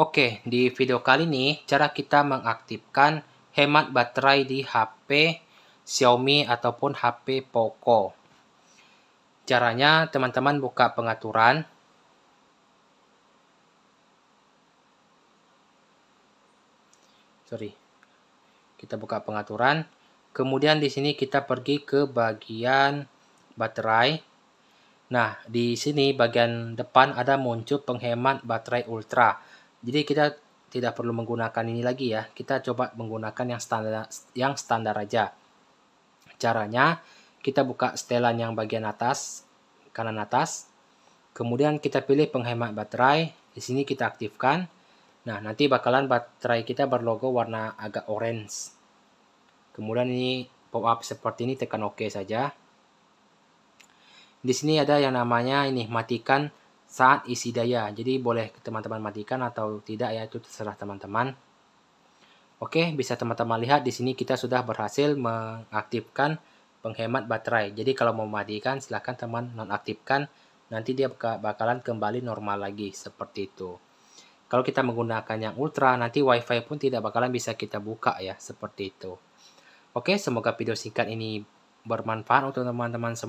Oke, di video kali ini cara kita mengaktifkan hemat baterai di HP Xiaomi ataupun HP Poco. Caranya teman-teman buka pengaturan. Sorry. Kita buka pengaturan. Kemudian di sini kita pergi ke bagian baterai. Nah, di sini bagian depan ada muncul penghemat baterai ultra. Jadi kita tidak perlu menggunakan ini lagi ya. Kita coba menggunakan yang standar yang standar aja. Caranya kita buka setelan yang bagian atas, kanan atas. Kemudian kita pilih penghemat baterai. Di sini kita aktifkan. Nah, nanti bakalan baterai kita berlogo warna agak orange. Kemudian ini pop up seperti ini tekan OK saja. Di sini ada yang namanya ini matikan saat isi daya. Jadi boleh teman-teman matikan atau tidak ya itu terserah teman-teman. Oke, bisa teman-teman lihat di sini kita sudah berhasil mengaktifkan penghemat baterai. Jadi kalau mau matikan silahkan teman nonaktifkan. Nanti dia bakalan kembali normal lagi seperti itu. Kalau kita menggunakan yang ultra, nanti wifi pun tidak bakalan bisa kita buka ya, seperti itu. Oke, semoga video singkat ini bermanfaat untuk teman-teman semua.